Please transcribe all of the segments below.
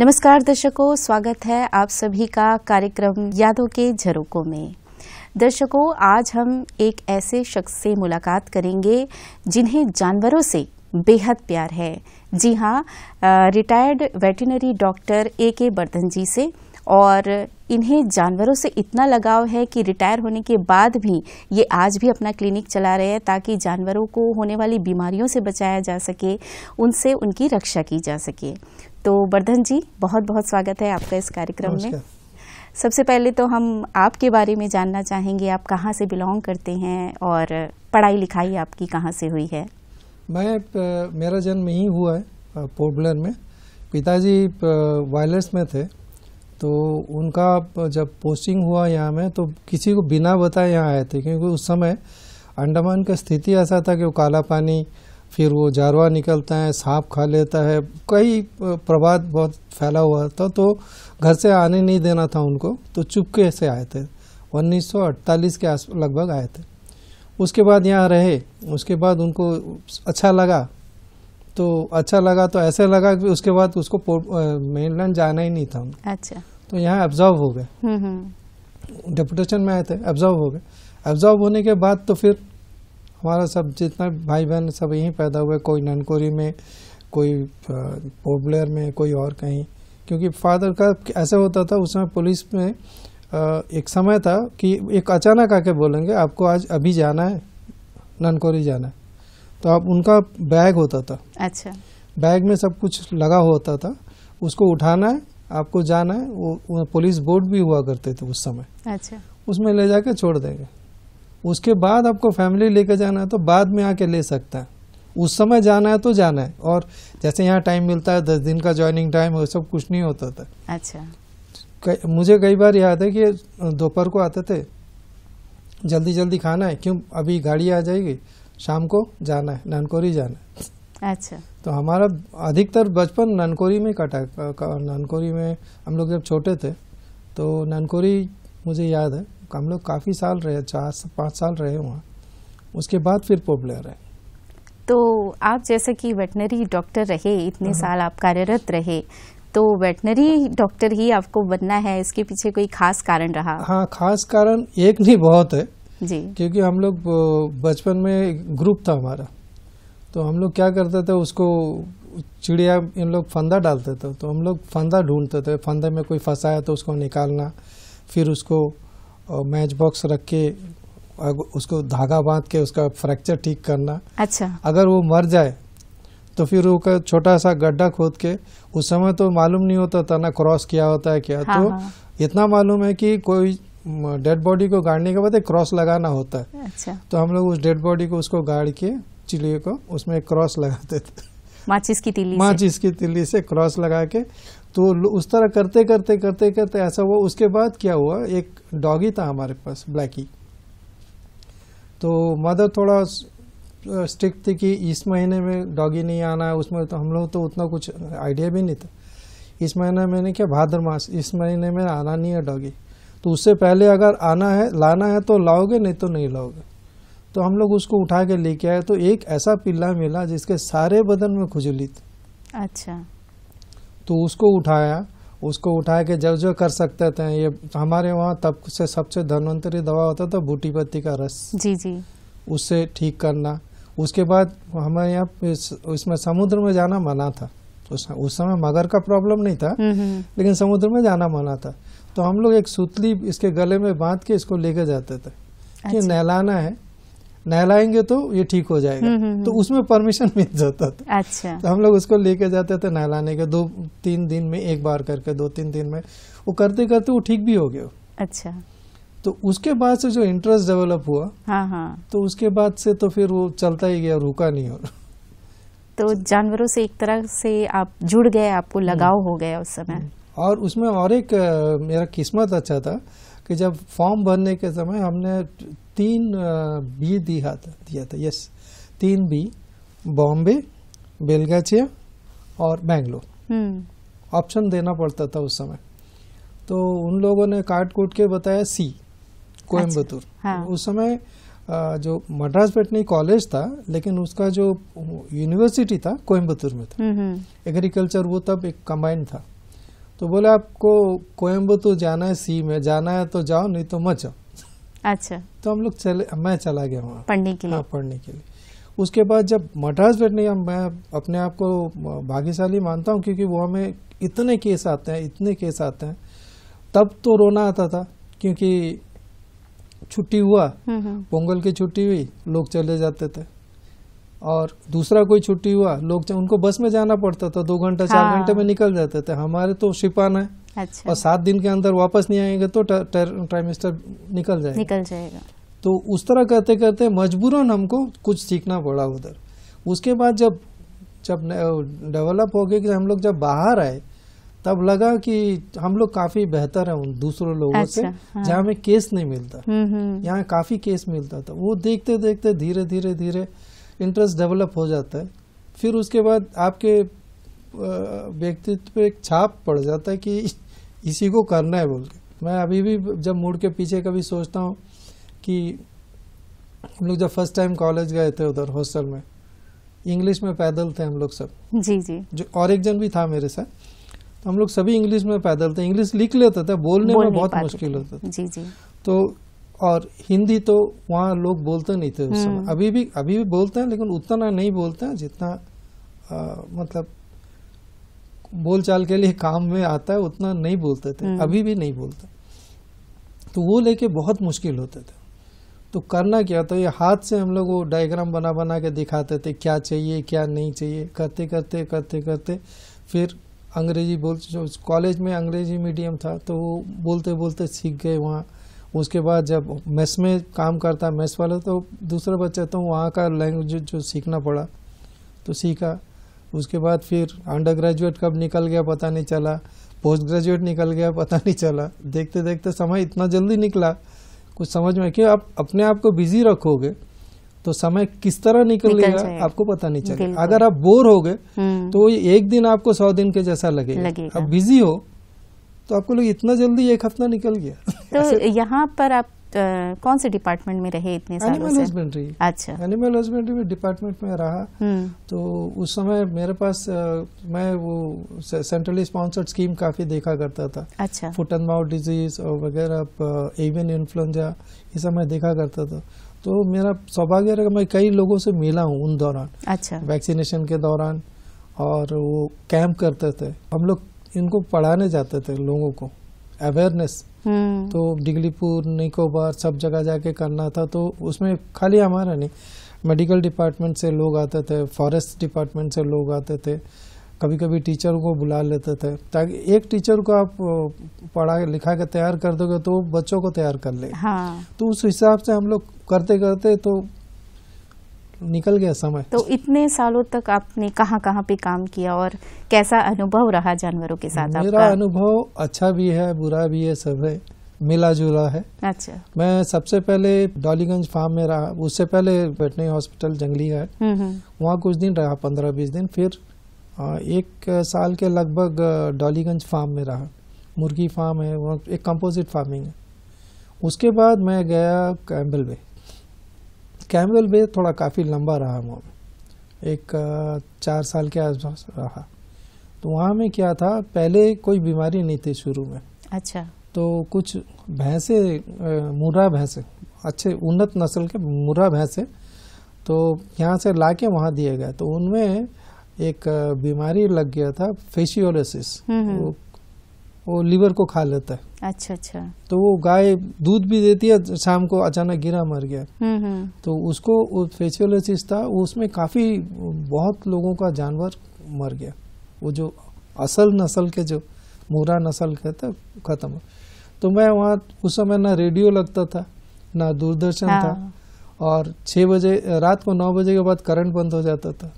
नमस्कार दर्शकों स्वागत है आप सभी का कार्यक्रम यादों के झरोकों में दर्शकों आज हम एक ऐसे शख्स से मुलाकात करेंगे जिन्हें जानवरों से बेहद प्यार है जी हाँ रिटायर्ड वेटनरी डॉक्टर ए के बर्धन जी से और इन्हें जानवरों से इतना लगाव है कि रिटायर होने के बाद भी ये आज भी अपना क्लिनिक चला रहे हैं ताकि जानवरों को होने वाली बीमारियों से बचाया जा सके उनसे उनकी रक्षा की जा सके तो वर्धन जी बहुत बहुत स्वागत है आपका इस कार्यक्रम में सबसे पहले तो हम आपके बारे में जानना चाहेंगे आप कहाँ से बिलोंग करते हैं और पढ़ाई लिखाई आपकी कहाँ से हुई है मैं मेरा जन्म ही हुआ है पोर्बलर में पिताजी वायरलेस में थे तो उनका जब पोस्टिंग हुआ यहाँ में तो किसी को बिना बताए यहाँ आए थे क्योंकि उस समय अंडमान का स्थिति ऐसा था कि वो काला पानी फिर वो जारवा निकलता है सांप खा लेता है कई प्रभात बहुत फैला हुआ था तो घर से आने नहीं देना था उनको तो चुपके से आए थे 1948 के आस लगभग आए थे उसके बाद यहाँ रहे उसके बाद उनको अच्छा लगा तो अच्छा लगा तो ऐसे लगा कि उसके बाद उसको मेनलैंड जाना ही नहीं था अच्छा तो यहाँ एब्जॉर्व हो गए डेपुटेशन हम्म, हम्म। में आए थे एब्जॉर्व हो गए एब्जॉर्व होने के बाद तो फिर हमारा सब जितना भाई बहन सब यहीं पैदा हुए कोई ननकोरी में कोई पोबलर में कोई और कहीं क्योंकि फादर का ऐसा होता था उस समय पुलिस में एक समय था कि एक अचानक आके बोलेंगे आपको आज अभी जाना है ननकोरी जाना है तो आप उनका बैग होता था अच्छा बैग में सब कुछ लगा होता था उसको उठाना है आपको जाना है वो, वो पुलिस बोर्ड भी हुआ करते थे उस समय अच्छा उसमें ले जाके छोड़ देंगे उसके बाद आपको फैमिली लेकर जाना है तो बाद में आके ले सकता है उस समय जाना है तो जाना है और जैसे यहाँ टाइम मिलता है दस दिन का ज्वाइनिंग टाइम वो सब कुछ नहीं होता था अच्छा मुझे कई बार याद है कि दोपहर को आते थे जल्दी जल्दी खाना है क्यों अभी गाड़ी आ जाएगी शाम को जाना है ननकोरी जाना है अच्छा तो हमारा अधिकतर बचपन ननकोरी में कटा ननकोरी में हम लोग जब छोटे थे तो नानकोरी मुझे याद है हम लोग काफ़ी साल रहे चार पाँच साल रहे वहाँ उसके बाद फिर पॉपुलर है तो आप जैसे कि वेटनरी डॉक्टर रहे इतने हम्म। साल आप कार्यरत रहे तो वेटनरी डॉक्टर ही आपको बनना है इसके पीछे कोई खास कारण रहा हाँ खास कारण एक नहीं बहुत है जी क्योंकि हम लोग बचपन में ग्रुप था हमारा तो हम लोग क्या करते थे उसको चिड़िया इन लोग फंदा डालते थे तो हम लोग फंदा ढूंढते थे फंदे में कोई फंसा है तो उसको निकालना फिर उसको और मैच बॉक्स रख के उसको धागा बांध के उसका फ्रैक्चर ठीक करना अच्छा अगर वो मर जाए तो फिर वो का छोटा सा गड्ढा खोद के उस समय तो मालूम नहीं होता था ना क्रॉस किया होता है क्या हाँ, तो हाँ। इतना मालूम है कि कोई डेड बॉडी को गाड़ने के बाद एक क्रॉस लगाना होता है अच्छा। तो हम लोग उस डेड बॉडी को उसको गाड़ के चिड़िए को उसमें क्रॉस लगाते थे माचिस की तिली माचिस की तिली से क्रॉस लगा के तो उस तरह करते करते करते करते ऐसा हुआ उसके बाद क्या हुआ एक डॉगी था हमारे पास ब्लैकी तो मदर थोड़ा स्ट्रिक थी कि इस महीने में डॉगी नहीं आना है उसमें तो हम लोग तो उतना कुछ आइडिया भी नहीं था इस महीने में नहीं क्या भाद्र मास इस महीने में आना नहीं है डॉगी तो उससे पहले अगर आना है लाना है तो लाओगे नहीं तो नहीं लाओगे तो हम लोग उसको उठा के लेके आए तो एक ऐसा पिल्ला मिला जिसके सारे बदन में खुजली थी अच्छा तो उसको उठाया उसको उठा के जब जो कर सकते थे ये हमारे वहाँ तब से सबसे धन्वंतरी दवा होता था बूटी पत्ती का रस जी जी उससे ठीक करना उसके बाद हमारे यहाँ इस, समुद्र में जाना मना था उस, उस समय मगर का प्रॉब्लम नहीं था नहीं। हम्म, हम्म। लेकिन समुद्र में जाना मना था तो हम लोग एक सुतली इसके गले में बांध के इसको लेके जाते थे कि अच्छा। नहलाना है नहलाएंगे तो ये ठीक हो जाएगा हम्म, हम्म, तो हम्म। उसमें परमिशन मिल जाता था अच्छा तो हम लोग उसको लेके जाते थे नहलाने के दो तीन दिन में एक बार करके दो तीन दिन में वो करते करते वो ठीक भी हो गया अच्छा तो उसके बाद से जो इंटरेस्ट डेवलप हुआ हाँ हाँ तो उसके बाद से तो फिर वो चलता ही गया रुका नहीं और तो जानवरों से एक तरह से आप जुड़ गए आपको लगाव हो गया उस समय और उसमें और एक मेरा किस्मत अच्छा था कि जब फॉर्म भरने के समय हमने तीन बी दिया था दिया था यस तीन बी बॉम्बे बेलगाचिया और बेंगलोर हम्म। ऑप्शन देना पड़ता था उस समय तो उन लोगों ने काट कूट के बताया सी कोयम्बतूर अच्छा, हाँ। उस समय जो मद्रास पेटनी कॉलेज था लेकिन उसका जो यूनिवर्सिटी था कोयम्बतूर में था हम्म, हम्म। एग्रीकल्चर वो तब एक कंबाइंड था तो बोले आपको कोयम्बतूर जाना है सी में जाना है तो जाओ नहीं तो मत जाओ अच्छा तो हम लोग चले मैं चला गया वहाँ पढ़ने के लिए हाँ पढ़ने के लिए उसके बाद जब मद्रास बैठने का मैं अपने आप को भाग्यशाली मानता हूँ क्योंकि वो हमें इतने केस आते हैं इतने केस आते हैं तब तो रोना आता था क्योंकि छुट्टी हुआ हम्म, हम्म। पोंगल की छुट्टी हुई लोग चले जाते थे और दूसरा कोई छुट्टी हुआ लोग उनको बस में जाना पड़ता था दो घंटा चार हाँ। घंटे में निकल जाते थे हमारे तो शिपान है अच्छा। और सात दिन के अंदर वापस नहीं आएंगे तो ट्राइमेस्टर निकल जाएगा निकल जाएगा तो उस तरह करते करते मजबूरन हमको कुछ सीखना पड़ा उधर उसके बाद जब जब डेवलप हो गए कि हम लोग जब बाहर आए तब लगा कि हम लोग काफी बेहतर है उन दूसरों लोगों अच्छा, से हाँ। जहाँ हमें केस नहीं मिलता हम्म, हम्म। यहाँ काफी केस मिलता था वो देखते देखते धीरे धीरे धीरे इंटरेस्ट डेवलप हो जाता है फिर उसके बाद आपके व्यक्तित्व पे एक छाप पड़ जाता है कि इसी को करना है बोल के मैं अभी भी जब मूड के पीछे कभी सोचता हूँ कि हम लोग जब फर्स्ट टाइम कॉलेज गए थे उधर हॉस्टल में इंग्लिश में पैदल थे हम लोग सब जी जी जो और एक जन भी था मेरे साथ तो हम लोग सभी इंग्लिश में पैदल थे इंग्लिश लिख लेते थे बोलने बोल में बहुत मुश्किल होता था जी जी तो और हिंदी तो वहाँ लोग बोलते नहीं थे उस समय हम्म। अभी भी अभी भी बोलते हैं लेकिन उतना नहीं बोलते हैं जितना आ, मतलब बोलचाल के लिए काम में आता है उतना नहीं बोलते थे हम्म। अभी भी नहीं बोलते तो वो लेके बहुत मुश्किल होते थे तो करना क्या तो ये हाथ से हम लोग वो डायग्राम बना बना के दिखाते थे क्या चाहिए क्या नहीं चाहिए करते करते करते करते फिर अंग्रेजी बोल कॉलेज में अंग्रेजी मीडियम था तो वो बोलते बोलते सीख गए वहाँ उसके बाद जब मेस में काम करता मैथ्स मेस वाला तो दूसरा बच्चा तो वहाँ का लैंग्वेज जो सीखना पड़ा तो सीखा उसके बाद फिर अंडर ग्रेजुएट कब निकल गया पता नहीं चला पोस्ट ग्रेजुएट निकल गया पता नहीं चला देखते देखते समय इतना जल्दी निकला कुछ समझ में क्यों आप अपने आप को बिजी रखोगे तो समय किस तरह निकलेगा आपको पता नहीं चलेगा अगर आप बोर हो गए तो एक दिन आपको सौ दिन के जैसा लगेगा लगे आप बिजी हो तो आपको लोग इतना जल्दी एक हफ्ता निकल गया तो यहाँ पर आप आ, कौन से डिपार्टमेंट में रहे इतने सालों एनिमल हस्बेंड्री अच्छा एनिमल हस्बेंड्री में डिपार्टमेंट में रहा हम्म। तो उस समय मेरे पास मैं वो सेंट्रली स्पॉन्सर्ड स्कीम काफी देखा करता था अच्छा फुट एंड माउथ डिजीज और वगैरह एवियन इन्फ्लुएंजा ये सब मैं देखा करता था तो मेरा सौभाग्य रहा मैं कई लोगों से मिला हूँ उन दौरान अच्छा वैक्सीनेशन के दौरान और वो कैंप करते थे हम लोग इनको पढ़ाने जाते थे लोगों को अवेयरनेस हम्म। तो डिगलीपुर निकोबार सब जगह जाके करना था तो उसमें खाली हमारा नहीं मेडिकल डिपार्टमेंट से लोग आते थे फॉरेस्ट डिपार्टमेंट से लोग आते थे कभी कभी टीचर को बुला लेते थे ताकि एक टीचर को आप पढ़ा लिखा के तैयार कर दोगे तो बच्चों को तैयार कर ले हाँ। तो उस हिसाब से हम लोग करते करते तो निकल गया समय तो इतने सालों तक आपने कहाँ कहाँ पे काम किया और कैसा अनुभव रहा जानवरों के साथ मेरा अनुभव अच्छा भी है बुरा भी है सब है मिला जुला है अच्छा मैं सबसे पहले डॉलीगंज फार्म में रहा उससे पहले वेटनरी हॉस्पिटल जंगली है हम्म, हम्म। वहाँ कुछ दिन रहा पंद्रह बीस दिन फिर एक साल के लगभग डॉलीगंज फार्म में रहा मुर्गी फार्म है वहाँ एक कंपोजिट फार्मिंग है उसके बाद मैं गया कैम्बल में कैमरल बे थोड़ा काफ़ी लंबा रहा वहाँ एक चार साल के आसपास रहा तो वहाँ में क्या था पहले कोई बीमारी नहीं थी शुरू में अच्छा तो कुछ भैंसे मुरा भैंसे अच्छे उन्नत नस्ल के मुरा भैंसे तो यहाँ से ला के वहाँ दिए गए तो उनमें एक बीमारी लग गया था फेशियोलिस हम्म, हम्म। वो लीवर को खा लेता है अच्छा अच्छा तो वो गाय दूध भी देती है शाम को अचानक गिरा मर गया हम्म, हम्म। तो उसको फेसियोलोसिस था उसमें काफी बहुत लोगों का जानवर मर गया वो जो असल नस्ल के जो मोरा नस्ल के था खत्म तो मैं वहाँ उस समय ना रेडियो लगता था ना दूरदर्शन हाँ। था और छः बजे रात को नौ बजे के बाद करंट बंद हो जाता था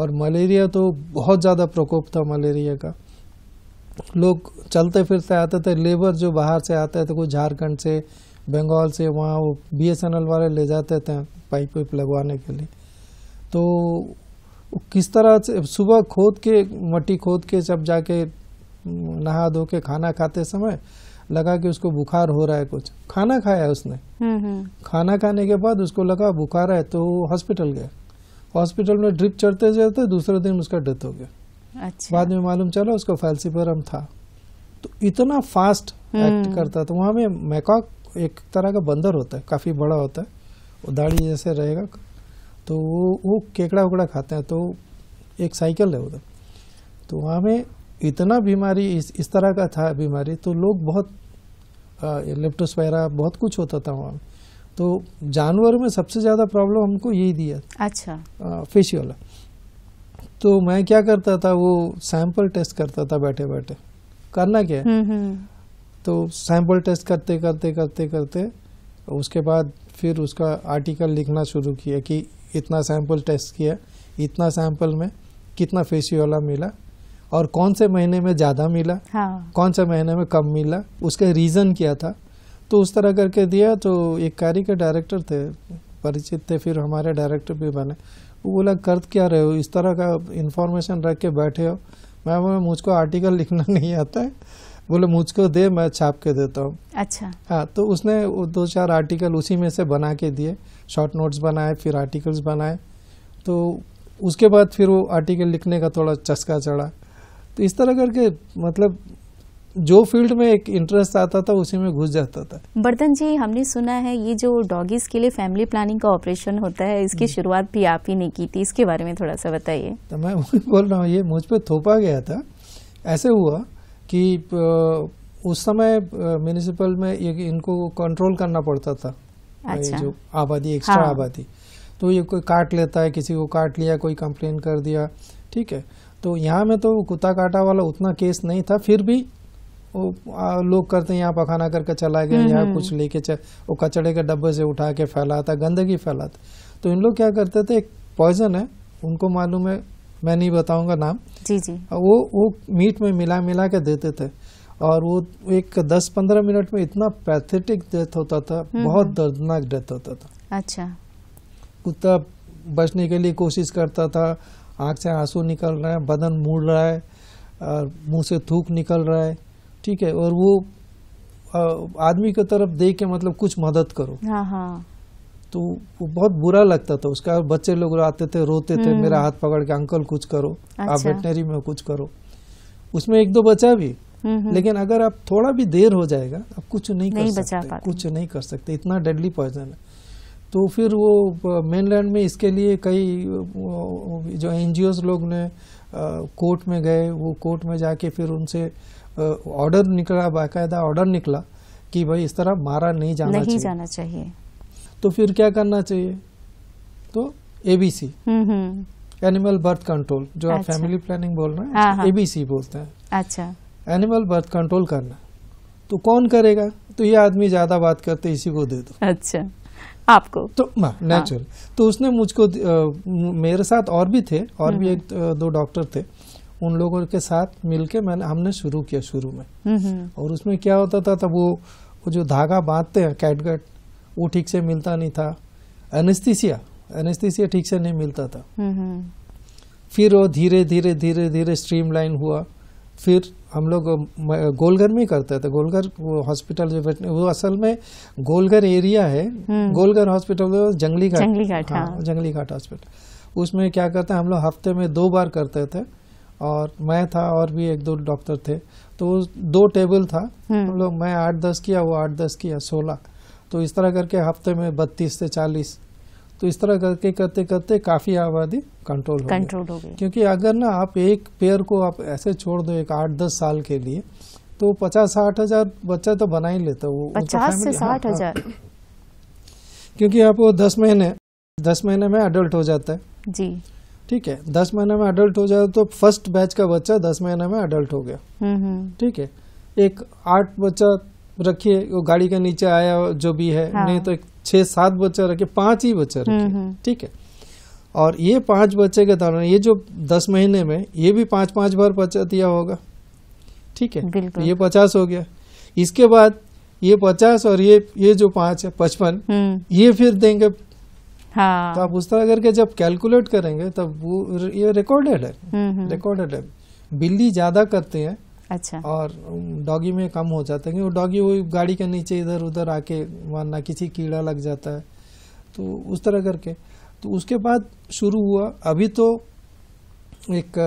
और मलेरिया तो बहुत ज़्यादा प्रकोप था मलेरिया का लोग चलते फिरते आते थे लेबर जो बाहर से आते थे कोई झारखंड से बंगाल से वहाँ वो बी वाले ले जाते थे पाइप वाइप लगवाने के लिए तो किस तरह से सुबह खोद के मट्टी खोद के सब जाके नहा धो के खाना खाते समय लगा कि उसको बुखार हो रहा है कुछ खाना खाया उसने हम्म, हम्म। खाना खाने के बाद उसको लगा बुखार है तो हॉस्पिटल गया हॉस्पिटल में ड्रिप चढ़ते चढ़ते दूसरे दिन उसका डेथ हो गया अच्छा। बाद में मालूम चला उसको फैल्सिफेरम था तो इतना फास्ट हम्म। एक्ट करता था तो वहाँ में मैकॉक एक तरह का बंदर होता है काफ़ी बड़ा होता है वो दाढ़ी जैसे रहेगा तो वो वो केकड़ा उकड़ा खाते हैं तो एक साइकिल है उधर तो वहाँ में इतना बीमारी इस इस तरह का था बीमारी तो लोग बहुत लेप्टोस्पायरा बहुत कुछ होता था वहाँ तो जानवर में सबसे ज़्यादा प्रॉब्लम हमको यही दिया अच्छा फिश वाला तो मैं क्या करता था वो सैंपल टेस्ट करता था बैठे बैठे करना क्या है हम्म, हम्म। तो सैंपल टेस्ट करते करते करते करते उसके बाद फिर उसका आर्टिकल लिखना शुरू किया कि इतना सैंपल टेस्ट किया इतना सैंपल में कितना फेसियोला मिला और कौन से महीने में ज़्यादा मिला हाँ। कौन से महीने में कम मिला उसका रीज़न क्या था तो उस तरह करके दिया तो एक कार्य के डायरेक्टर थे परिचित थे फिर हमारे डायरेक्टर भी बने वो बोला कर क्या रहे हो इस तरह का इन्फॉर्मेशन रख के बैठे हो मैं बोला मुझको आर्टिकल लिखना नहीं आता है बोले मुझको दे मैं छाप के देता हूँ अच्छा हाँ तो उसने दो चार आर्टिकल उसी में से बना के दिए शॉर्ट नोट्स बनाए फिर आर्टिकल्स बनाए तो उसके बाद फिर वो आर्टिकल लिखने का थोड़ा चस्का चढ़ा तो इस तरह करके मतलब जो फील्ड में एक इंटरेस्ट आता था उसी में घुस जाता था बर्धन जी हमने सुना है ये जो डॉगीज के लिए फैमिली प्लानिंग का ऑपरेशन होता है इसकी हम्म। शुरुआत भी आप ही ने की थी इसके बारे में थोड़ा सा बताइए तो मैं बोल रहा हूँ ये मुझ पर थोपा गया था ऐसे हुआ कि उस समय म्यूनिसिपल में इनको कंट्रोल करना पड़ता था अच्छा। जो आबादी एक्स्ट्रा हाँ। आबादी तो ये कोई काट लेता है किसी को काट लिया कोई कंप्लेन कर दिया ठीक है तो यहाँ में तो कुत्ता काटा वाला उतना केस नहीं था फिर भी वो लोग करते हैं यहाँ पखाना करके चला गया हम्म, यहाँ हम्म। कुछ लेके चल वो कचड़े के डब्बे से उठा के फैलाता गंदगी फैलाता तो इन लोग क्या करते थे एक पॉइजन है उनको मालूम है मैं नहीं बताऊंगा नाम जी जी वो वो मीट में मिला मिला के देते थे और वो एक दस पंद्रह मिनट में इतना पैथेटिक डेथ होता था हम्म, बहुत दर्दनाक डेथ होता था अच्छा कुत्ता बचने के लिए कोशिश करता था आंख से आंसू निकल रहे है बदन मुड़ रहा है और मुंह से थूक निकल रहा है ठीक है और वो आदमी की तरफ देख के मतलब कुछ मदद करो हाँ, हाँ। तो वो बहुत बुरा लगता था उसका बच्चे लोग आते थे रोते थे हम्म। मेरा हाथ पकड़ के अंकल कुछ करो अच्छा। आप वेटनरी में कुछ करो उसमें एक दो बचा भी हम्म, हम्म। लेकिन अगर आप थोड़ा भी देर हो जाएगा आप कुछ नहीं, नहीं कर सकते कुछ नहीं कर सकते इतना डेडली पॉइजन है तो फिर वो मेनलैंड में इसके लिए कई जो एनजीओ लोग ने कोर्ट में गए वो कोर्ट में जाके फिर उनसे ऑर्डर निकला बाकायदा ऑर्डर निकला कि भाई इस तरह मारा नहीं जाना नहीं चाहिए। जाना चाहिए तो फिर क्या करना चाहिए तो एबीसी एनिमल बर्थ कंट्रोल जो आप फैमिली अच्छा। प्लानिंग बोल रहे हैं एबीसी हाँ, हाँ। बोलते हैं अच्छा एनिमल बर्थ कंट्रोल करना तो कौन करेगा तो ये आदमी ज्यादा बात करते इसी को दे दो अच्छा आपको तो नेचुरल हाँ। तो उसने मुझको मेरे साथ और भी थे और भी हम्म, हम्म। एक दो डॉक्टर थे उन लोगों के साथ मिलके मैंने हमने शुरू किया शुरू में और उसमें क्या होता था तब वो वो जो धागा बांधते हैं कैटगट वो ठीक से मिलता नहीं था एनेस्थीसिया एनेस्थीसिया ठीक से नहीं मिलता था फिर वो धीरे धीरे धीरे धीरे स्ट्रीम लाइन हुआ फिर हम लोग गोलघर में करते थे गोलघर हॉस्पिटल जो वो असल में गोलघर एरिया है हम्म। गोलघर हॉस्पिटल तो जंगली घाट जंगली घाट हाँ, हाँ। जंगली घाट हॉस्पिटल उसमें क्या करते हैं हम लोग हफ्ते में दो बार करते थे और मैं था और भी एक दो डॉक्टर थे तो दो टेबल था हम्म। हम लोग मैं आठ दस किया वो आठ दस किया सोलह तो इस तरह करके हफ्ते में बत्तीस से चालीस तो इस तरह करके करते करते काफी आबादी कंट्रोल कंट्रोल हो गई क्योंकि अगर ना आप एक पेयर को आप ऐसे छोड़ दो एक आठ दस साल के लिए तो पचास साठ हजार बच्चा तो बना ही लेता वो पचास से हाँ, साठ हाँ। हजार क्योंकि आप वो दस महीने दस महीने में अडल्ट हो जाता है जी ठीक है दस महीने में अडल्ट हो जाए तो फर्स्ट बैच का बच्चा दस महीने में अडल्ट हो गया हम्म, हम्म। ठीक है एक आठ बच्चा रखिए वो गाड़ी के नीचे आया जो भी है हाँ। नहीं तो एक छह सात बच्चा रखिए पांच ही बच्चा रखिए हम्म, ठीक है और ये पांच बच्चे के दौरान ये जो दस महीने में ये भी पांच पांच बार बच्चा दिया होगा ठीक है ये पचास हो गया इसके बाद ये पचास और ये ये जो पांच है पचपन ये फिर देंगे हाँ। तो आप उस तरह करके जब कैलकुलेट करेंगे तब वो ये रिकॉर्डेड है रिकॉर्डेड हम्म, हम्म। है बिल्ली ज्यादा करते हैं अच्छा और डॉगी में कम हो जाते हैं वो डॉगी वो गाड़ी के नीचे इधर उधर आके मानना किसी कीड़ा लग जाता है तो उस तरह करके तो उसके बाद शुरू हुआ अभी तो एक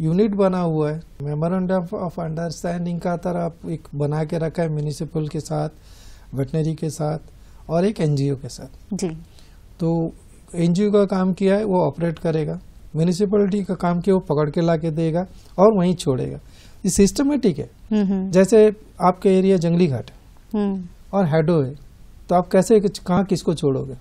यूनिट बना हुआ है मेमोरेंडम ऑफ अंडरस्टैंडिंग का तरह एक बना के रखा है म्यूनिसिपल के साथ वेटनरी के साथ और एक एनजीओ के साथ जी तो एनजीओ का काम किया है वो ऑपरेट करेगा म्यूनिसिपलिटी का काम किया वो पकड़ के ला के देगा और वहीं छोड़ेगा ये सिस्टमेटिक है हम्म, हम्म। जैसे आपके एरिया जंगली घाट हम्म। और हैडो है तो आप कैसे कहाँ किसको छोड़ोगे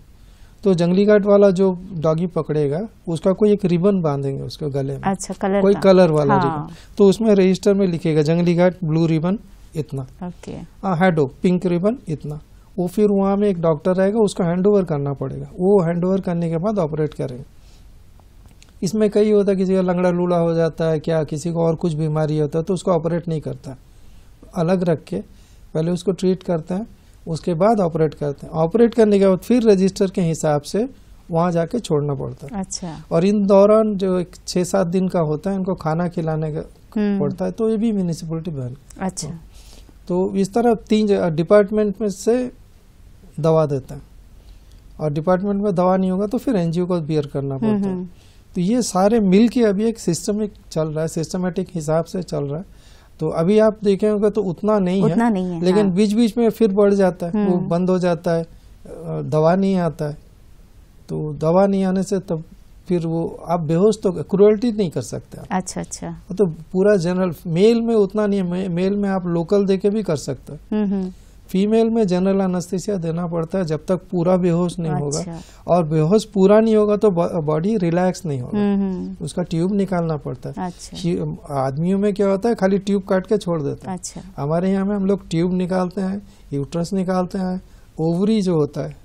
तो जंगली घाट वाला जो डॉगी पकड़ेगा उसका कोई एक रिबन बांधेंगे उसके गले में अच्छा कलर कोई कलर वाला हाँ। रिबन तो उसमें रजिस्टर में लिखेगा जंगली घाट ब्लू रिबन इतना हाँ, हैडो पिंक रिबन इतना वो फिर वहाँ में एक डॉक्टर रहेगा उसको हैंड ओवर करना पड़ेगा वो हैंड ओवर करने के बाद ऑपरेट करेंगे इसमें कई होता है किसी का लंगड़ा लूला हो जाता है क्या किसी को और कुछ बीमारी होता है तो उसको ऑपरेट नहीं करता अलग रख के पहले उसको ट्रीट करते हैं उसके बाद ऑपरेट करते हैं ऑपरेट करने के बाद फिर रजिस्टर के हिसाब से वहाँ जाके छोड़ना पड़ता है अच्छा और इन दौरान जो एक छः सात दिन का होता है इनको खाना खिलाने का हम्म। पड़ता है तो ये भी म्यूनिसिपलिटी बहन अच्छा तो इस तरह तीन डिपार्टमेंट में से दवा देते हैं और डिपार्टमेंट में दवा नहीं होगा तो फिर एनजीओ को बियर करना हम्म, पड़ता है हम्म। तो ये सारे मिल के अभी एक सिस्टमिक चल रहा है सिस्टमेटिक हिसाब से चल रहा है तो अभी आप देखेंगे तो उतना नहीं उतना है नहीं है लेकिन हाँ। बीच बीच में फिर बढ़ जाता है वो हम्म। बंद हो जाता है दवा नहीं आता है तो दवा नहीं आने से तब फिर वो आप बेहोश तो क्रुअल्टी नहीं कर सकते आप। अच्छा अच्छा तो पूरा जनरल मेल में उतना नहीं है मेल में आप लोकल दे के भी कर सकते हैं फीमेल में जनरल अनस्थिसिया देना पड़ता है जब तक पूरा बेहोश नहीं अच्छा। होगा और बेहोश पूरा नहीं होगा तो बॉडी रिलैक्स नहीं होगा हम्म, हम्म। उसका ट्यूब निकालना पड़ता है अच्छा। आदमियों में क्या होता है खाली ट्यूब काट के छोड़ देते हैं अच्छा। हमारे यहाँ में हम लोग ट्यूब निकालते हैं यूट्रस निकालते हैं ओवरी जो होता है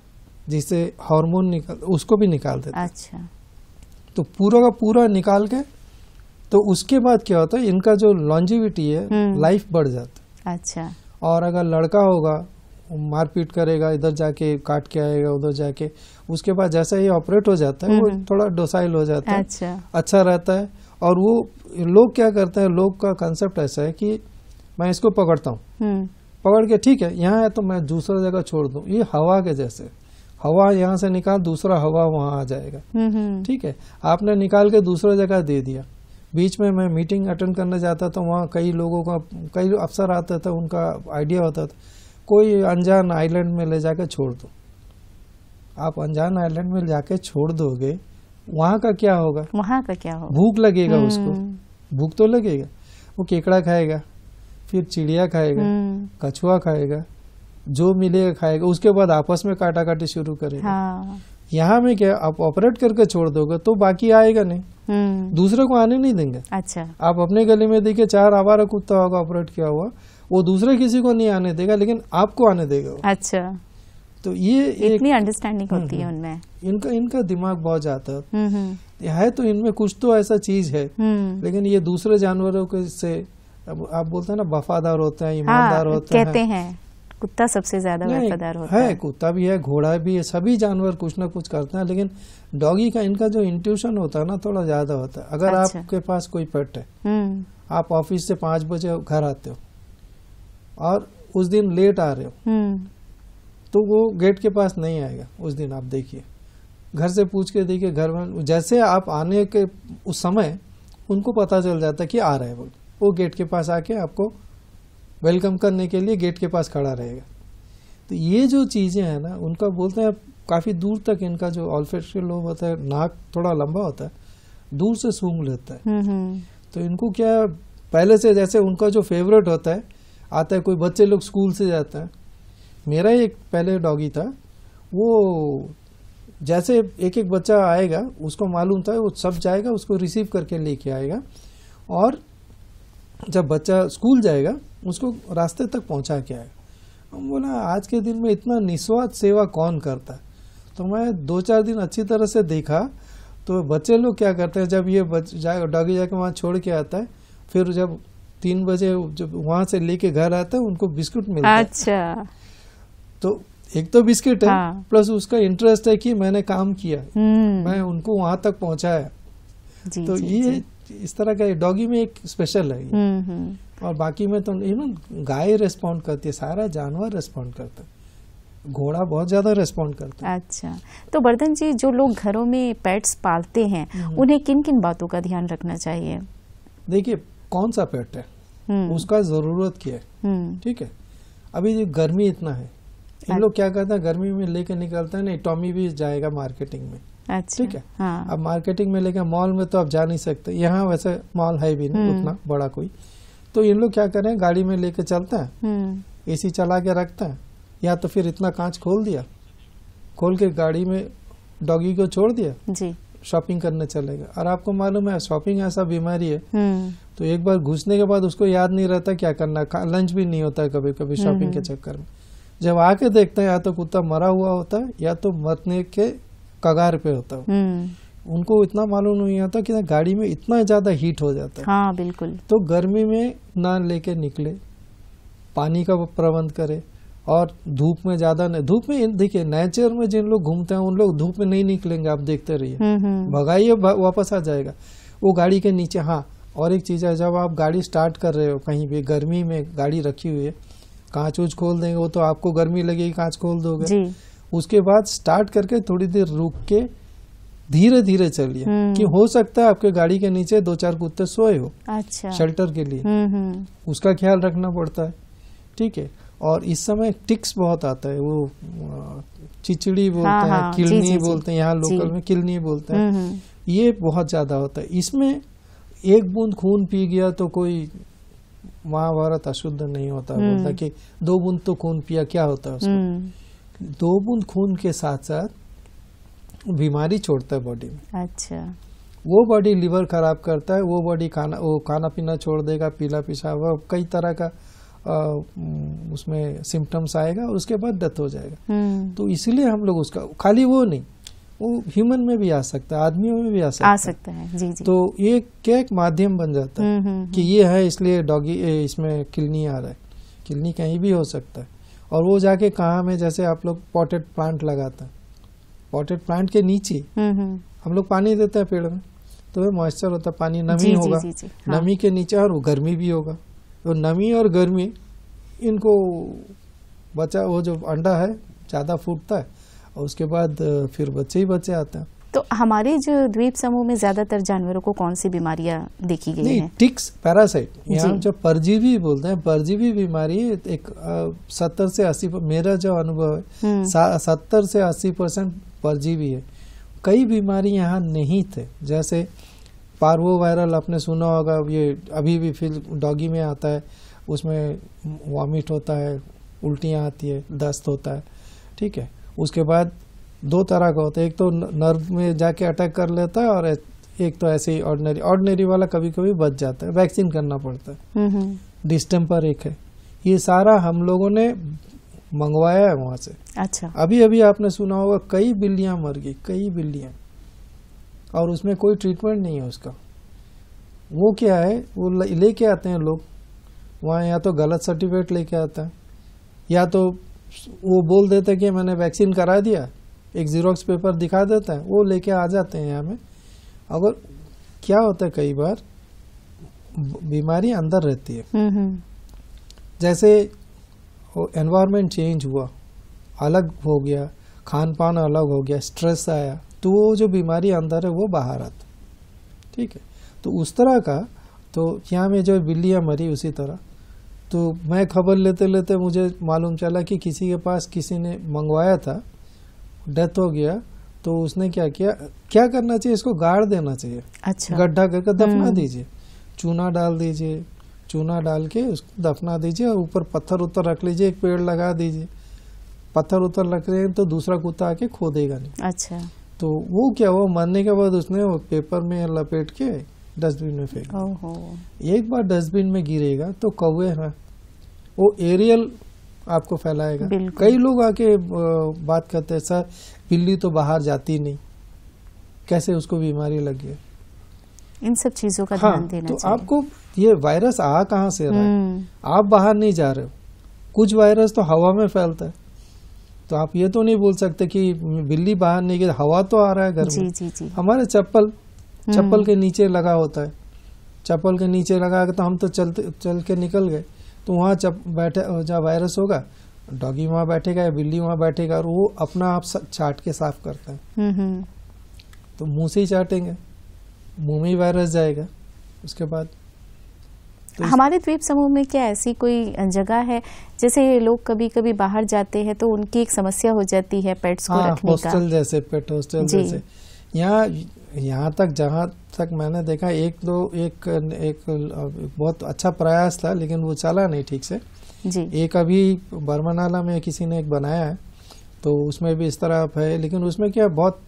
जिससे हार्मोन निकाल उसको भी निकाल देते हैं अच्छा। तो पूरा का पूरा निकाल के तो उसके बाद क्या होता है इनका जो लॉन्जिविटी है लाइफ हम्म। बढ़ जाता है अच्छा और अगर लड़का होगा मारपीट करेगा इधर जाके काट के आएगा उधर जाके उसके बाद जैसा ही ऑपरेट हो जाता है वो हम्म। थोड़ा डोसाइल हो जाता है अच्छा अच्छा रहता है और वो लोग क्या करते हैं लोग का कंसेप्ट ऐसा है कि मैं इसको पकड़ता हूँ हम्म। पकड़ के ठीक है यहाँ है तो मैं दूसरा जगह छोड़ दू ये हवा के जैसे हवा यहाँ से निकाल दूसरा हवा वहाँ आ जाएगा हम्म, ठीक है आपने निकाल के दूसरा जगह दे दिया बीच में मैं मीटिंग अटेंड करने जाता था वहाँ कई लोगों का कई अफसर आते थे उनका आइडिया होता था कोई अनजान आइलैंड में ले जाकर छोड़ दो आप अनजान आइलैंड में जाके छोड़ दोगे वहाँ का क्या होगा वहाँ का क्या होगा भूख लगेगा हम्म। उसको भूख तो लगेगा वो केकड़ा खाएगा फिर चिड़िया खाएगा हम्म। कछुआ खाएगा जो मिलेगा खाएगा उसके बाद आपस में काटा काटी शुरू करेगा हाँ। यहाँ में क्या आप ऑपरेट करके छोड़ दोगे तो बाकी आएगा नहीं हम्म। दूसरे को आने नहीं देंगे अच्छा आप अपने गली में देखिए चार आवारा कुत्ता होगा ऑपरेट किया हुआ वो दूसरे किसी को नहीं आने देगा लेकिन आपको आने देगा अच्छा तो ये इतनी अंडरस्टैंडिंग होती है हम्म, हम्म। उनमें इनका इनका दिमाग बहुत जाता है है तो इनमें कुछ तो ऐसा चीज है लेकिन ये दूसरे जानवरों के से आप बोलते हैं ना वफादार होते हैं हाँ, ईमानदार हाँ, होते कहते हैं, हैं। कुत्ता सबसे ज्यादा वफादार होता है, कुत्ता भी है घोड़ा भी है सभी जानवर कुछ ना कुछ करते हैं लेकिन डॉगी का इनका जो इंट्यूशन होता है ना थोड़ा ज्यादा होता है अगर अच्छा। आपके पास कोई पेट है हम्म। आप ऑफिस से पांच बजे घर आते हो और उस दिन लेट आ रहे हो हम्म। तो वो गेट के पास नहीं आएगा उस दिन आप देखिए घर से पूछ के देखिए घर में जैसे आप आने के उस समय उनको पता चल जाता है कि आ रहे हैं वो वो गेट के पास आके आपको वेलकम करने के लिए गेट के पास खड़ा रहेगा तो ये जो चीज़ें हैं ना उनका बोलते हैं काफ़ी दूर तक इनका जो ऑल्फेक्ट्री लोब होता है नाक थोड़ा लंबा होता है दूर से सूंघ लेता है हम्म, हम्म। तो इनको क्या पहले से जैसे उनका जो फेवरेट होता है आता है कोई बच्चे लोग स्कूल से जाता है मेरा एक पहले डॉगी था वो जैसे एक एक बच्चा आएगा उसको मालूम था वो सब जाएगा उसको रिसीव करके लेके आएगा और जब बच्चा स्कूल जाएगा उसको रास्ते तक पहुंचा के आएगा हम बोला आज के दिन में इतना निस्वार्थ सेवा कौन करता है तो मैं दो चार दिन अच्छी तरह से देखा तो बच्चे लोग क्या करते हैं जब ये जाए डॉगी जाके वहाँ छोड़ के आता है फिर जब तीन बजे जब वहाँ से लेके घर आता है उनको बिस्कुट मिलता है अच्छा तो एक तो बिस्किट है हाँ। प्लस उसका इंटरेस्ट है कि मैंने काम किया हम्म। मैं उनको वहाँ तक पहुँचाया तो जी, ये जी. इस तरह का डॉगी में एक स्पेशल है हम्म, हम्म। और बाकी में तो यू नो गाय रेस्पॉन्ड करती है सारा जानवर रेस्पॉन्ड करता है घोड़ा बहुत ज्यादा रेस्पॉन्ड करता है अच्छा तो बर्धन जी जो लोग घरों में पेट्स पालते हैं हम्म। उन्हें किन किन बातों का ध्यान रखना चाहिए देखिए कौन सा पेट है उसका जरूरत क्या है ठीक है अभी गर्मी इतना है इन लोग अच्छा। क्या करते हैं गर्मी में लेके निकलते हैं ना टॉमी भी जाएगा मार्केटिंग में अच्छा। ठीक है हाँ। अब मार्केटिंग में लेके मॉल में तो आप जा नहीं सकते यहाँ वैसे मॉल है भी नहीं हम्म। उतना बड़ा कोई तो इन लोग क्या करें गाड़ी में लेके चलते हैं हम्म। एसी चला के रखते हैं या तो फिर इतना कांच खोल दिया खोल के गाड़ी में डॉगी को छोड़ दिया शॉपिंग करने चलेगा और आपको मालूम है शॉपिंग ऐसा बीमारी है हम्म। तो एक बार घुसने के बाद उसको याद नहीं रहता क्या करना लंच भी नहीं होता है कभी कभी शॉपिंग के चक्कर में जब आके देखते हैं या तो कुत्ता मरा हुआ होता है या तो मरने के कगार पे होता हूँ हम्म। उनको इतना मालूम नहीं आता कि ना गाड़ी में इतना ज्यादा हीट हो जाता है हाँ बिल्कुल तो गर्मी में ना लेके निकले पानी का प्रबंध करे और धूप में ज्यादा नहीं धूप में देखिए नेचर में जिन लोग घूमते हैं उन लोग धूप में नहीं निकलेंगे आप देखते रहिए हम्म, हम्म। भगाइए वापस आ जाएगा वो गाड़ी के नीचे हाँ और एक चीज है जब आप गाड़ी स्टार्ट कर रहे हो कहीं भी गर्मी में गाड़ी रखी हुई है कांच उच खोल देंगे वो तो आपको गर्मी लगेगी कांच खोल दोगे उसके बाद स्टार्ट करके थोड़ी देर रुक के धीरे धीरे चलिए हम्म। कि हो सकता है आपके गाड़ी के नीचे दो चार कुत्ते सोए हो अच्छा शेल्टर के लिए हम्म, हम्म। उसका ख्याल रखना पड़ता है ठीक है और इस समय टिक्स बहुत आता है वो चिचड़ी बोलते हाँ, हैं किलनी हाँ। बोलते हैं यहाँ लोकल में किलनी बोलते हैं ये बहुत ज्यादा होता है इसमें एक बूंद खून पी गया तो कोई महाभारत अशुद्ध नहीं होता बोलता कि दो बूंद तो खून पिया क्या होता है उसमें दो बूंद खून के साथ साथ बीमारी छोड़ता है बॉडी में अच्छा वो बॉडी लीवर खराब करता है वो बॉडी खाना वो खाना पीना छोड़ देगा पीला पिसा हुआ कई तरह का आ, उसमें सिम्टम्स आएगा और उसके बाद डेथ हो जाएगा हम्म। तो इसलिए हम लोग उसका खाली वो नहीं वो ह्यूमन में भी आ सकता है आदमियों में भी आ सकता, आ सकता है, है जी जी। तो ये क्या एक माध्यम बन जाता है हम्म, हम्म, कि ये है इसलिए डॉगी इसमें किलनी आ रहा है किलनी कहीं भी हो सकता है और वो जाके कहाँ में जैसे आप लोग पॉटेड प्लांट लगाते हैं पॉटेड प्लांट के नीचे हम्म, हम्म। हम लोग पानी देते हैं पेड़ में तो वह मॉइस्चर होता है पानी नमी जी, होगा जी, जी, जी, हाँ। नमी के नीचे और गर्मी भी होगा तो नमी और गर्मी इनको बचा वो जो अंडा है ज़्यादा फूटता है और उसके बाद फिर बच्चे ही बच्चे आते हैं तो हमारे जो द्वीप समूह में ज्यादातर जानवरों को कौन सी बीमारियां देखी गई हैं? टिक्स पैरासाइट यहाँ जो परजीवी बोलते हैं परजीवी बीमारी एक सत्तर से अस्सी मेरा जो अनुभव है हम्म। सत्तर से अस्सी परसेंट परजीवी है कई बीमारी यहाँ नहीं थे जैसे पार्वो वायरल आपने सुना होगा ये अभी भी फिर डॉगी में आता है उसमें वॉमिट होता है उल्टियाँ आती है दस्त होता है ठीक है उसके बाद दो तरह का होता है एक तो नर्व में जाके अटैक कर लेता है और एक तो ऐसे ही ऑर्डनरी ऑर्डनरी वाला कभी कभी बच जाता है वैक्सीन करना पड़ता है डिस्टेम्पर हम्म, हम्म। एक है ये सारा हम लोगों ने मंगवाया है वहां से अच्छा अभी अभी आपने सुना होगा कई बिल्लियां मर गई कई बिल्लियाँ और उसमें कोई ट्रीटमेंट नहीं है उसका वो क्या है वो लेके आते हैं लोग वहाँ या तो गलत सर्टिफिकेट लेके आता है या तो वो बोल देते कि मैंने वैक्सीन करा दिया एक जीरोक्स पेपर दिखा देता है वो लेके आ जाते हैं हमें अगर क्या होता है कई बार बीमारी अंदर रहती है हम्म, हम्म। जैसे एनवायरमेंट चेंज हुआ अलग हो गया खान पान अलग हो गया स्ट्रेस आया तो वो जो बीमारी अंदर है वो बाहर आता ठीक है तो उस तरह का तो यहाँ में जो बिल्लियाँ मरी उसी तरह तो मैं खबर लेते लेते मुझे मालूम चला कि किसी के पास किसी ने मंगवाया था डेथ हो गया तो उसने क्या किया क्या करना चाहिए इसको गाड़ देना चाहिए अच्छा गड्ढा करके दफना हम्म। दीजिए चूना डाल दीजिए चूना डाल के उसको दफना दीजिए और ऊपर पत्थर उत्तर रख लीजिए एक पेड़ लगा दीजिए पत्थर उत्तर रख रहे हैं तो दूसरा कुत्ता आके खोदेगा नहीं अच्छा तो वो क्या हुआ मरने के बाद उसने वो पेपर में लपेट के डस्टबिन में फेंक एक बार डस्टबिन में गिरेगा तो कौए हैं वो एरियल आपको फैलाएगा कई लोग आके बात करते हैं सर बिल्ली तो बाहर जाती नहीं कैसे उसको बीमारी लग गई इन सब चीजों का हाँ, देना तो चाहिए। आपको ये वायरस आ कहाँ से रहा है हम्म। आप बाहर नहीं जा रहे हो कुछ वायरस तो हवा में फैलता है तो आप ये तो नहीं बोल सकते कि बिल्ली बाहर नहीं गई हवा तो आ रहा है घर में जी, जी। हमारे चप्पल चप्पल हम्म। के नीचे लगा होता है चप्पल के नीचे लगा तो हम तो चलते चल के निकल गए तो वहाँ जब बैठे जहाँ वायरस होगा डॉगी वहाँ बैठेगा या बिल्ली वहाँ बैठेगा और वो अपना आप चाट के साफ करता है हम्म, हम्म। तो मुंह से ही चाटेंगे मुंह में ही वायरस जाएगा उसके बाद तो हमारे द्वीप समूह में क्या ऐसी कोई जगह है जैसे लोग कभी कभी बाहर जाते हैं तो उनकी एक समस्या हो जाती है पेट्स को हाँ, रखने का हॉस्टल जैसे पेट हॉस्टल जैसे यहाँ यहाँ तक जहाँ तक मैंने देखा एक दो एक एक बहुत अच्छा प्रयास था लेकिन वो चला नहीं ठीक से जी एक अभी बर्मानाला में किसी ने एक बनाया है तो उसमें भी इस तरह है लेकिन उसमें क्या बहुत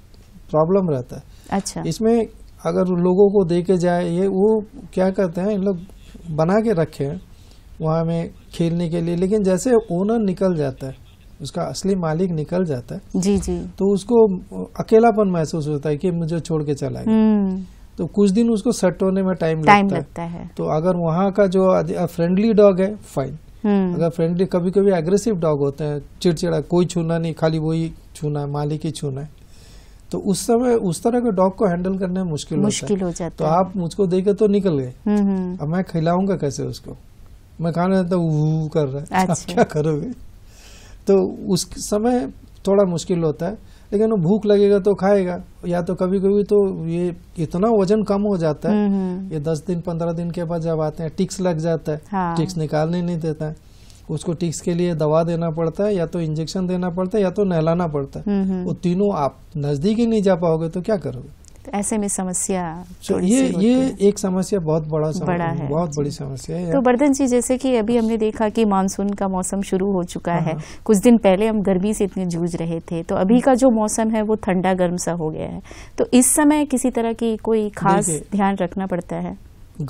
प्रॉब्लम रहता है अच्छा इसमें अगर लोगों को दे के जाए ये वो क्या करते हैं इन लोग बना के रखे हैं वहाँ में खेलने के लिए लेकिन जैसे ओनर निकल जाता है उसका असली मालिक निकल जाता है जी जी तो उसको अकेलापन महसूस होता है कि मुझे छोड़ के चला गया हम्म। तो कुछ दिन उसको सेट होने में टाइम लगता, लगता है।, है तो अगर वहाँ का जो फ्रेंडली डॉग है फाइन हम्म। अगर फ्रेंडली कभी कभी एग्रेसिव डॉग होते हैं चिड़चिड़ा कोई छूना नहीं खाली वही छूना है मालिक ही छूना है तो उस समय उस तरह के डॉग को हैंडल करना मुश्किल मुश्किल हो जाता तो है तो आप मुझको देखे तो निकल गए हम्म, अब मैं खिलाऊंगा कैसे उसको मैं खाना देता हूँ कर रहा है अच्छा। आप क्या करोगे तो उस समय थोड़ा मुश्किल होता है लेकिन वो भूख लगेगा तो खाएगा या तो कभी कभी तो ये इतना वजन कम हो जाता है हम्म, हम्म। ये दस दिन पंद्रह दिन के बाद जब आते हैं टिक्स लग जाता है हाँ। टिक्स निकालने नहीं देता है उसको टिक्स के लिए दवा देना पड़ता है या तो इंजेक्शन देना पड़ता है या तो नहलाना पड़ता है हम्म, वो तीनों आप नजदीक ही नहीं जा पाओगे तो क्या करोगे ऐसे में समस्या so, ये ये एक समस्या बहुत बड़ा समस्या बड़ा है बहुत बड़ी समस्या है तो बर्धन जी जैसे कि अभी हमने देखा कि मानसून का मौसम शुरू हो चुका है हाँ, हाँ। कुछ दिन पहले हम गर्मी से इतने जूझ रहे थे तो अभी हाँ। का जो मौसम है वो ठंडा गर्म सा हो गया है तो इस समय किसी तरह की कोई खास ध्यान रखना पड़ता है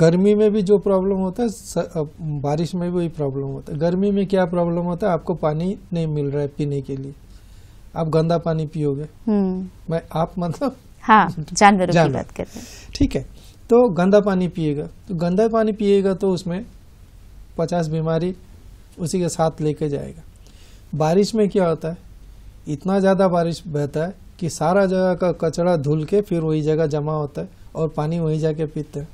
गर्मी में भी जो प्रॉब्लम होता है बारिश में भी वही प्रॉब्लम होता है गर्मी में क्या प्रॉब्लम होता है आपको पानी नहीं मिल रहा है पीने के लिए आप गंदा पानी पियोगे हम्म। मैं आप मतलब हाँ तो जानवरों जानवर। की बात कर रहे हैं ठीक है तो गंदा पानी पिएगा तो गंदा पानी पिएगा तो उसमें पचास बीमारी उसी के साथ लेके जाएगा बारिश में क्या होता है इतना ज़्यादा बारिश बहता है कि सारा जगह का कचरा धुल के फिर वही जगह जमा होता है और पानी वही जाके पीते हैं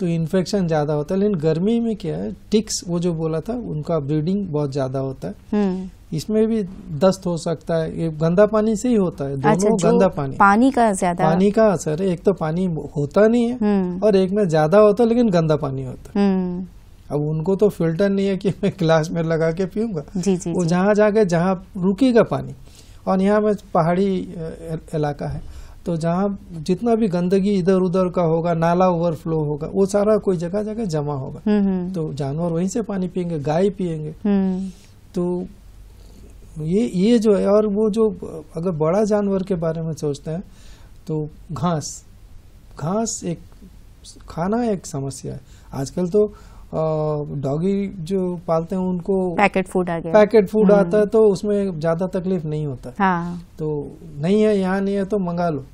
तो इन्फेक्शन ज़्यादा होता है लेकिन गर्मी में क्या है टिक्स वो जो बोला था उनका ब्रीडिंग बहुत ज़्यादा होता है हम्म। इसमें भी दस्त हो सकता है ये गंदा पानी से ही होता है दोनों अच्छा, गंदा पानी पानी का ज्यादा पानी का असर है एक तो पानी होता नहीं है हम्म। और एक में ज्यादा होता है लेकिन गंदा पानी होता है हम्म। अब उनको तो फिल्टर नहीं है कि मैं गिलास में लगा के पीऊंगा वो जहाँ जाके जहाँ रुकेगा पानी और यहाँ में पहाड़ी इलाका है तो जहाँ जितना भी गंदगी इधर उधर का होगा नाला ओवरफ्लो होगा वो सारा कोई जगह जगह जमा होगा हम्म, तो जानवर वहीं से पानी पियेंगे गाय पियेंगे तो ये ये जो है और वो जो अगर बड़ा जानवर के बारे में सोचते हैं तो घास घास एक खाना एक समस्या है आजकल तो डॉगी जो पालते हैं उनको पैकेट फूड आ गया पैकेट फूड हाँ। आता है तो उसमें ज्यादा तकलीफ नहीं होता हाँ। तो नहीं है यहाँ नहीं है तो मंगा लो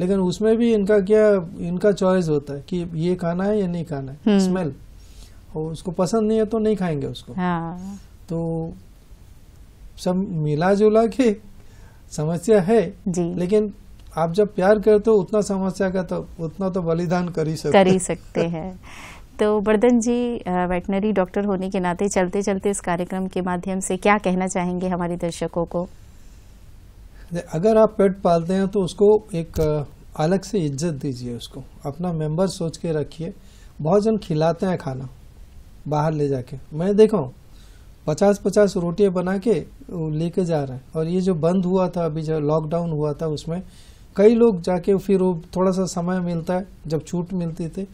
लेकिन उसमें भी इनका क्या इनका चॉइस होता है कि ये खाना है या नहीं खाना है स्मेल हम्म। और उसको पसंद नहीं है तो नहीं खाएंगे उसको हाँ। तो सब मिला जुला के समस्या है जी लेकिन आप जब प्यार करते हो उतना समस्या का तो उतना तो बलिदान कर ही सकते कर ही सकते हैं तो बर्दन जी वेटनरी डॉक्टर होने के नाते चलते चलते इस कार्यक्रम के माध्यम से क्या कहना चाहेंगे हमारे दर्शकों को अगर आप पेट पालते हैं तो उसको एक अलग से इज्जत दीजिए उसको अपना मेंबर सोच के रखिए बहुत जन खिलाते हैं खाना बाहर ले जाके मैं देखा पचास पचास रोटियां बना के लेके जा रहे हैं और ये जो बंद हुआ था अभी जो लॉकडाउन हुआ था उसमें कई लोग जाके फिर वो थोड़ा सा समय मिलता है जब छूट मिलती थी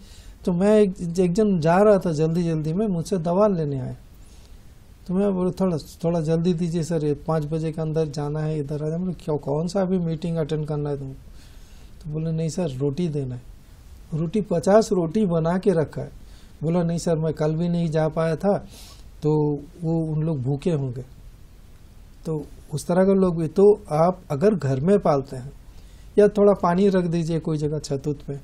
तो मैं एक एक जन जा रहा था जल्दी जल्दी में मुझसे दवा लेने आए तो मैं बोला थोड़ा थोड़ा जल्दी दीजिए सर पाँच बजे के अंदर जाना है इधर आ जाए क्यों कौन सा अभी मीटिंग अटेंड करना है तुमको तो बोले नहीं सर रोटी देना है रोटी पचास रोटी बना के रखा है बोला नहीं सर मैं कल भी नहीं जा पाया था तो वो उन लोग भूखे होंगे तो उस तरह के लोग भी तो आप अगर घर में पालते हैं या थोड़ा पानी रख दीजिए कोई जगह उत पे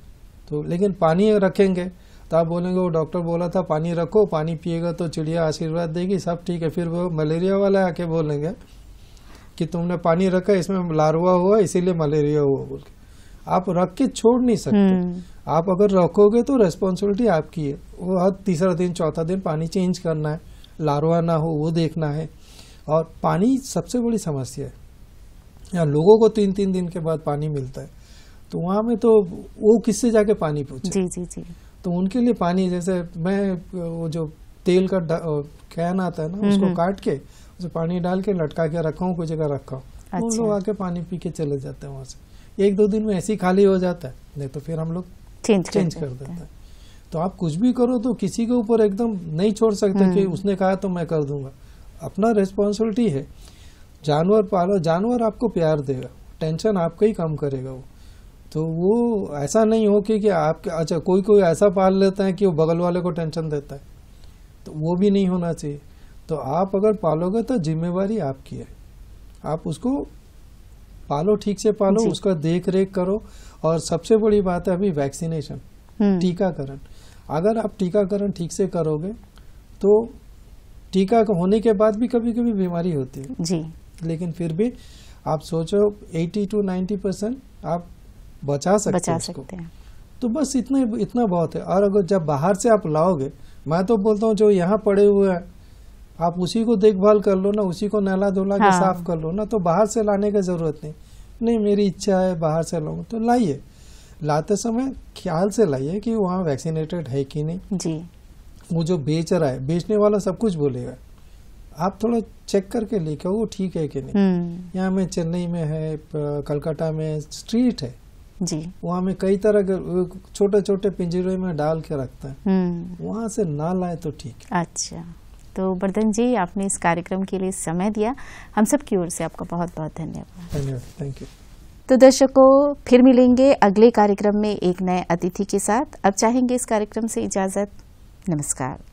तो लेकिन पानी रखेंगे तो आप बोलेंगे वो डॉक्टर बोला था पानी रखो पानी पिएगा तो चिड़िया आशीर्वाद देगी सब ठीक है फिर वो मलेरिया वाला आके बोलेंगे कि तुमने पानी रखा इसमें लारुआ हुआ इसीलिए मलेरिया हुआ बोल के आप रख के छोड़ नहीं सकते हम्म। आप अगर रखोगे तो रेस्पॉन्सिबिलिटी आपकी है वो हर तीसरा दिन चौथा दिन पानी चेंज करना है लार्वा ना हो वो देखना है और पानी सबसे बड़ी समस्या है यहाँ लोगों को तीन तीन दिन के बाद पानी मिलता है तो वहाँ में तो वो किससे जाके पानी पूछे जी जी जी तो उनके लिए पानी जैसे मैं वो जो तेल का कैन आता है ना उसको काट के उसे पानी डाल के लटका के रखा हूँ कोई जगह रखा हूँ अच्छा। लोग आके पानी पी के चले जाते हैं वहाँ से एक दो दिन में ऐसे ही खाली हो जाता है नहीं तो फिर हम लोग चेंज कर देते हैं तो आप कुछ भी करो तो किसी के ऊपर एकदम नहीं छोड़ सकते कि हम्म। उसने कहा तो मैं कर दूंगा अपना रिस्पॉन्सिबिलिटी है जानवर पालो जानवर आपको प्यार देगा टेंशन आपका ही कम करेगा वो तो वो ऐसा नहीं हो कि, कि आपके अच्छा कोई कोई ऐसा पाल लेता है कि वो बगल वाले को टेंशन देता है तो वो भी नहीं होना चाहिए तो आप अगर पालोगे तो जिम्मेवारी आपकी है आप उसको पालो ठीक से पालो उसका देख रेख करो और सबसे बड़ी बात है अभी वैक्सीनेशन हम्म। टीकाकरण अगर आप टीकाकरण ठीक से करोगे तो टीका होने के बाद भी कभी कभी बीमारी होती है जी लेकिन फिर भी आप सोचो 80 टू 90 परसेंट आप बचा सकते, बचा सकते हैं तो बस इतना इतना बहुत है और अगर जब बाहर से आप लाओगे मैं तो बोलता हूँ जो यहाँ पड़े हुए हैं आप उसी को देखभाल कर लो ना उसी को नहला धोला हाँ। के साफ कर लो ना तो बाहर से लाने की जरूरत नहीं नहीं मेरी इच्छा है बाहर से लाऊं तो लाइए लाते समय ख्याल से लाइए कि वहाँ वैक्सीनेटेड है कि नहीं जी वो जो बेच रहा है बेचने वाला सब कुछ बोलेगा आप थोड़ा चेक करके लेके वो ठीक है कि नहीं हम्म। यहाँ में चेन्नई में है कलकत्ता में स्ट्रीट है जी वहाँ में कई तरह के छोटे छोटे पिंजरे में डाल के रखते हैं हम्म। वहाँ से ना लाए तो ठीक है अच्छा तो बर्धन जी आपने इस कार्यक्रम के लिए समय दिया हम सब की ओर से आपका बहुत बहुत धन्यवाद धन्यवाद थैंक यू तो दर्शकों फिर मिलेंगे अगले कार्यक्रम में एक नए अतिथि के साथ अब चाहेंगे इस कार्यक्रम से इजाज़त नमस्कार